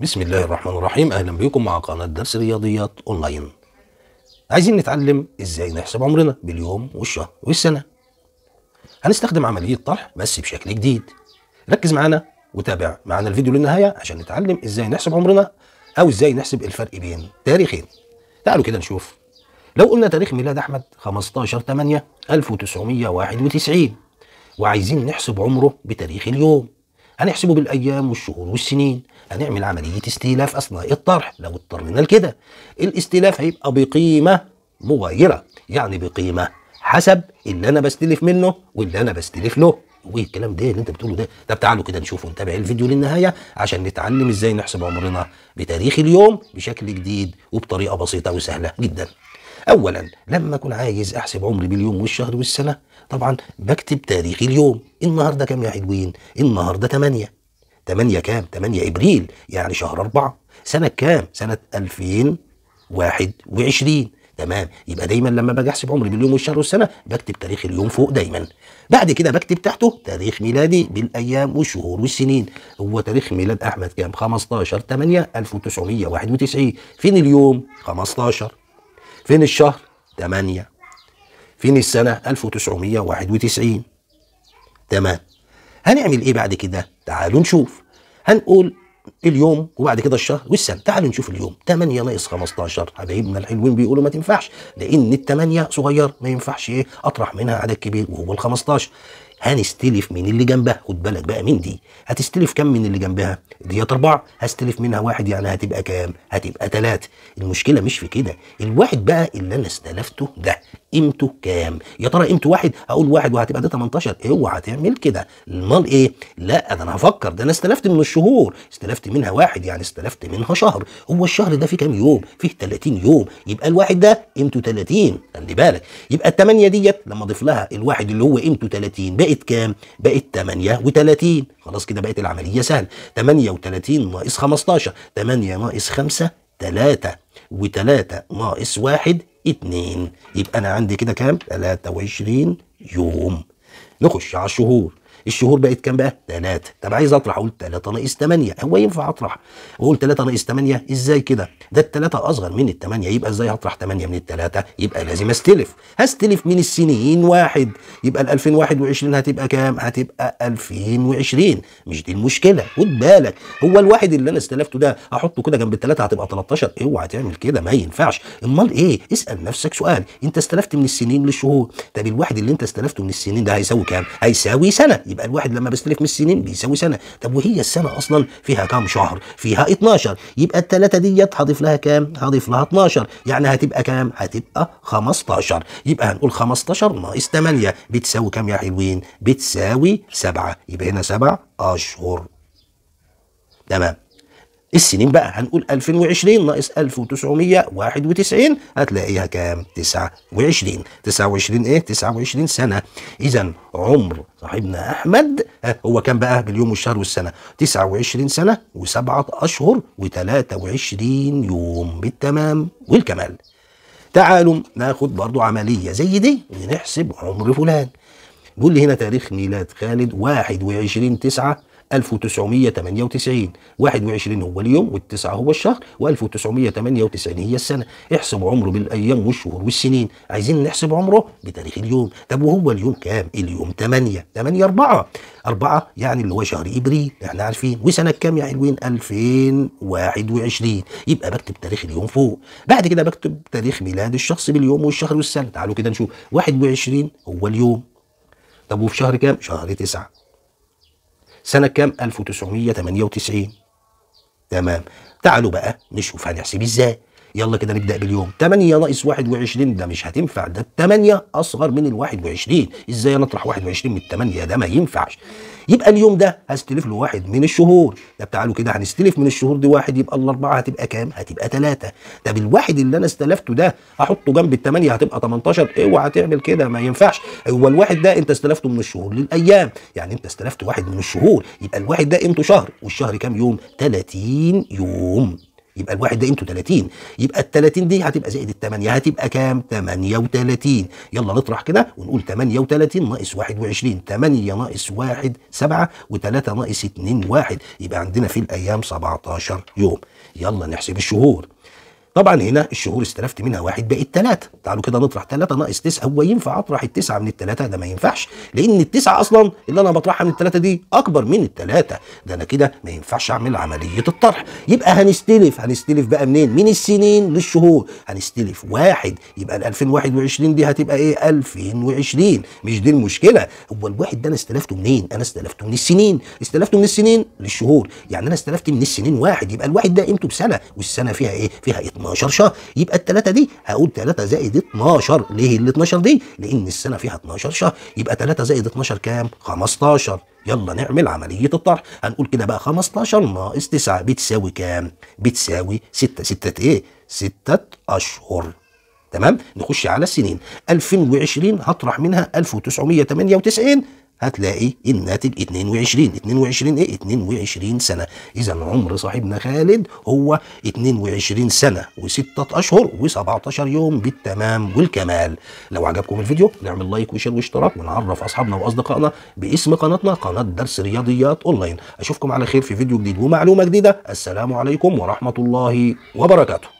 بسم الله الرحمن الرحيم اهلا بكم مع قناه درس رياضيات اونلاين عايزين نتعلم ازاي نحسب عمرنا باليوم والشهر والسنه هنستخدم عمليه طرح بس بشكل جديد ركز معانا وتابع معانا الفيديو للنهايه عشان نتعلم ازاي نحسب عمرنا او ازاي نحسب الفرق بين تاريخين تعالوا كده نشوف لو قلنا تاريخ ميلاد احمد 15 8 1991 وعايزين نحسب عمره بتاريخ اليوم هنحسبه بالايام والشهور والسنين هنعمل عمليه استيلاف اثناء الطرح لو اضطرينا لكده الاستيلاف هيبقى بقيمه مغايره يعني بقيمه حسب اللي انا بستلف منه واللي انا بستلف له والكلام ده اللي انت بتقوله ده طب تعالوا كده نشوفه نتابع الفيديو للنهايه عشان نتعلم ازاي نحسب عمرنا بتاريخ اليوم بشكل جديد وبطريقه بسيطه وسهله جدا اولا لما اكون عايز احسب عمري باليوم والشهر والسنه طبعا بكتب تاريخ اليوم النهارده كام يا حلوين النهارده 8 8 كام 8 ابريل يعني شهر 4 سنه كام سنه 2021 تمام يبقى دايما لما باجي احسب عمري باليوم والشهر والسنه بكتب تاريخ اليوم فوق دايما بعد كده بكتب تحته تاريخ ميلادي بالايام والشهور والسنين هو تاريخ ميلاد احمد كام 15 8 1991 فين اليوم 15 فين الشهر 8 فين السنة 1991 تمام هنعمل ايه بعد كده تعالوا نشوف هنقول اليوم وبعد كده الشهر والسنة تعالوا نشوف اليوم 8 ناقص 15 حبايبنا الحلوين بيقولوا ما تنفعش لأن ال 8 صغير ما ينفعش إيه أطرح منها عدد كبير وهو ال 15 هنستلف من اللي جنبها خد بالك بقى من دي هتستلف كام من اللي جنبها ديت أربعة هستلف منها واحد يعني هتبقى كام هتبقى ثلاثة المشكلة مش في كده الواحد بقى اللي أنا استلفته ده قيمته كام يا ترى قيمته واحد هقول واحد وهتبقى ده 18 اوعى إيه تعمل كده المال ايه لا ده انا هفكر ده انا استلفت من الشهور استلفت منها واحد يعني استلفت منها شهر هو الشهر ده فيه كام يوم فيه 30 يوم يبقى الواحد ده قيمته 30 خلي بالك يبقى الثمانيه ديت لما اضيف لها الواحد اللي هو قيمته 30 بقت كام؟ بقت 38 خلاص كده بقت العملية سهلة 38 ناقص 15 8 ناقص 5 3 و3 ناقص 1 2 يبقى أنا عندي كده كام؟ 23 يوم نخش على الشهور الشهور بقت كام بقى؟ ثلاثة طب عايز اطرح اقول ثلاثة ناقص ثمانية هو ينفع اطرح اقول ثلاثة ناقص ثمانية ازاي كده؟ ده الثلاثة اصغر من الثمانية يبقى ازاي هطرح ثمانية من الثلاثة؟ يبقى لازم استلف هستلف من السنين واحد يبقى ال 2021 هتبقى كام؟ هتبقى 2020 مش دي المشكلة خد بالك هو الواحد اللي انا استلفته ده احطه كده جنب الثلاثة هتبقى 13 اوعى تعمل كده ما ينفعش امال ايه؟ اسأل نفسك سؤال انت استلفت من السنين للشهور طب الواحد اللي انت استلفته من السنين ده هيساوي كام؟ هيساوي سنة يبقى الواحد لما بيستلف من السنين بيساوي سنه طب وهي السنه اصلا فيها كام شهر فيها 12 يبقى الثلاثه ديت هضيف لها كام هضيف لها 12 يعني هتبقى كام هتبقى 15 يبقى هنقول 15 ناقص 8 بتساوي كام يا حلوين بتساوي 7 يبقى هنا 7 اشهر تمام السنين بقى هنقول 2020 ناقص 1991 هتلاقيها كام 29 29 ايه 29 سنة اذا عمر صاحبنا احمد آه، هو كان بقى باليوم والشهر والسنة 29 سنة وسبعة اشهر و23 يوم بالتمام والكمال تعالوا ناخد برضو عملية زي دي ونحسب عمر فلان بيقول لي هنا تاريخ ميلاد خالد 21 9 1998 21 هو اليوم والتسعة هو الشهر و1998 هي السنة احسب عمره بالأيام والشهور والسنين عايزين نحسب عمره بتاريخ اليوم طب وهو اليوم كام اليوم 8 8 4 4 يعني اللي هو شهر إبريل احنا عارفين وسنة كام يا حلوين 2021 يبقى بكتب تاريخ اليوم فوق بعد كده بكتب تاريخ ميلاد الشخص باليوم والشهر والسنة تعالوا كده نشوف 21 هو اليوم طب وفي شهر كام شهر 9 سنة كام 1998 تمام تعالوا بقى نشوف هنحسب ازاي يلا كده نبدا باليوم 8 ناقص 21 ده مش هتنفع ده 8 اصغر من ال 21 ازاي انا اطرح 21 من 8 ده ما ينفعش يبقى اليوم ده هستلف له واحد من الشهور طب تعالوا كده هنستلف من الشهور دي واحد يبقى الاربعه هتبقى كام؟ هتبقى ثلاثه طب الواحد اللي انا استلفته ده احطه جنب 8 هتبقى 18 اوعى إيه تعمل كده ما ينفعش هو الواحد ده انت استلفته من الشهور للايام يعني انت استلفت واحد من الشهور يبقى الواحد ده قيمته شهر والشهر كام يوم؟ 30 يوم يبقى الواحد ده قيمته 30 يبقى ال 30 دي هتبقى زائد ال 8 هتبقى كام 38 يلا نطرح كده ونقول 38 ناقص 21 8 ناقص 1 7 و3 ناقص 2 1 يبقى عندنا في الايام 17 يوم يلا نحسب الشهور طبعا هنا الشهور استلفت منها واحد بقت ثلاثة تعالوا كده نطرح ثلاثة ناقص تسعة هو ينفع اطرح التسعة من الثلاثة ده ما ينفعش لان التسعة اصلا اللي انا بطرحها من الثلاثة دي اكبر من الثلاثة ده انا كده ما ينفعش اعمل عملية الطرح يبقى هنستلف هنستلف بقى منين من السنين للشهور هنستلف واحد يبقى ال 2021 دي هتبقى ايه 2020 مش دي المشكلة هو الواحد ده انا استلفته منين انا استلفته من السنين استلفته من السنين للشهور يعني انا استلفت من السنين واحد يبقى الواحد ده قيمته بسنة والسنة فيها ايه فيها إيه؟ 12 شهر يبقى الثلاثه دي هقول 3 زائد 12 ليه ال 12 دي؟ لان السنه فيها 12 شهر يبقى 3 زائد 12 كام؟ 15 يلا نعمل عملية الطرح هنقول كده بقى 15 ناقص 9 بتساوي كام؟ بتساوي 6 6 ايه؟ 6 أشهر تمام؟ نخش على السنين 2020 هطرح منها 1998 هتلاقي الناتج 22 22 ايه 22 سنة اذا عمر صاحبنا خالد هو 22 سنة و6 اشهر و17 يوم بالتمام والكمال لو عجبكم الفيديو نعمل لايك وشير واشتراك ونعرف اصحابنا واصدقائنا باسم قناتنا قناة درس رياضيات اونلاين اشوفكم على خير في فيديو جديد ومعلومة جديدة السلام عليكم ورحمة الله وبركاته